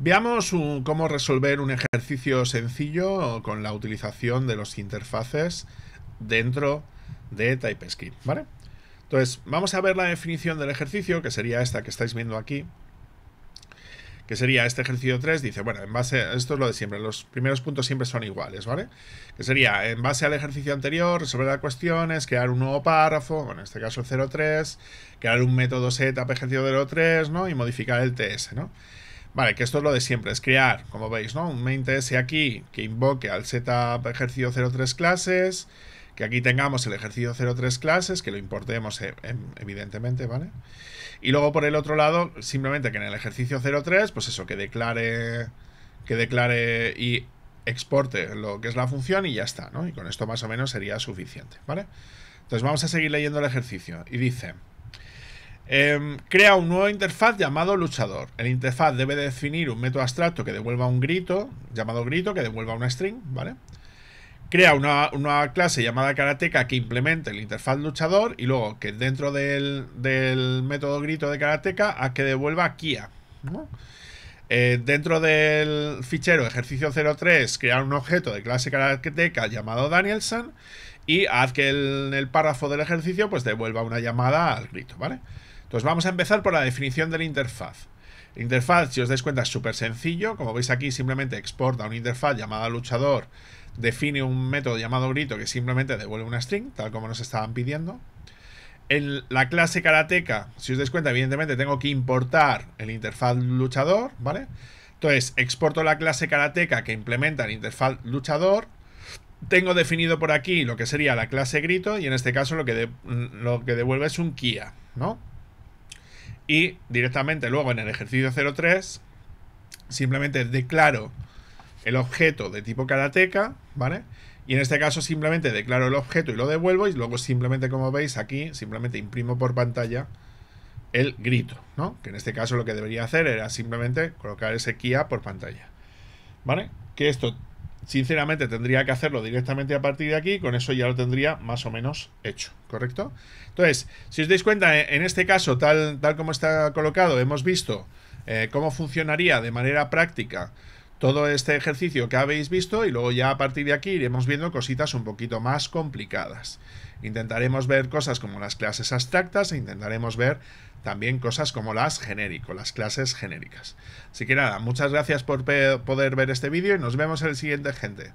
Veamos cómo resolver un ejercicio sencillo con la utilización de los interfaces dentro de TypeScript, ¿vale? Entonces, vamos a ver la definición del ejercicio, que sería esta que estáis viendo aquí, que sería este ejercicio 3, dice, bueno, en base, esto es lo de siempre, los primeros puntos siempre son iguales, ¿vale? Que sería, en base al ejercicio anterior, resolver las cuestiones, crear un nuevo párrafo, bueno, en este caso el 03, crear un método setup ejercicio 03, ¿no? Y modificar el TS, ¿no? Vale, que esto es lo de siempre, es crear, como veis, ¿no? Un main aquí que invoque al setup ejercicio 03 clases, que aquí tengamos el ejercicio 03 clases, que lo importemos eh, em, evidentemente, ¿vale? Y luego por el otro lado, simplemente que en el ejercicio 03, pues eso, que declare, que declare y exporte lo que es la función y ya está, ¿no? Y con esto más o menos sería suficiente, ¿vale? Entonces vamos a seguir leyendo el ejercicio y dice... Em, crea un nuevo interfaz llamado luchador. El interfaz debe definir un método abstracto que devuelva un grito, llamado grito, que devuelva una string, ¿vale? Crea una, clase llamada Karateka que implemente el interfaz luchador y luego que dentro del, método grito de Karateka a que devuelva Kia, eh, dentro del fichero ejercicio 03, crear un objeto de clase Karateka llamado Danielson y haz que el, el párrafo del ejercicio pues devuelva una llamada al grito, ¿vale? Entonces vamos a empezar por la definición de la interfaz. interfaz, si os dais cuenta, es súper sencillo. Como veis aquí, simplemente exporta una interfaz llamada luchador, define un método llamado grito que simplemente devuelve una string, tal como nos estaban pidiendo en la clase karateca, si os dais cuenta, evidentemente tengo que importar el interfaz luchador, ¿vale? Entonces, exporto la clase karateca que implementa el interfaz luchador. Tengo definido por aquí lo que sería la clase grito y en este caso lo que, lo que devuelve es un Kia, ¿no? Y directamente luego en el ejercicio 03 simplemente declaro el objeto de tipo karateca, ¿vale? Y en este caso simplemente declaro el objeto y lo devuelvo y luego simplemente como veis aquí, simplemente imprimo por pantalla el grito, ¿no? Que en este caso lo que debería hacer era simplemente colocar ese kia por pantalla. ¿Vale? Que esto, sinceramente, tendría que hacerlo directamente a partir de aquí, con eso ya lo tendría más o menos hecho, ¿correcto? Entonces, si os dais cuenta, e, en este caso, tal, tal como está colocado, hemos visto eh, cómo funcionaría de manera práctica todo este ejercicio que habéis visto y luego ya a partir de aquí iremos viendo cositas un poquito más complicadas. Intentaremos ver cosas como las clases abstractas e intentaremos ver también cosas como las genérico, las clases genéricas. Así que nada, muchas gracias por poder ver este vídeo y nos vemos en el siguiente, gente.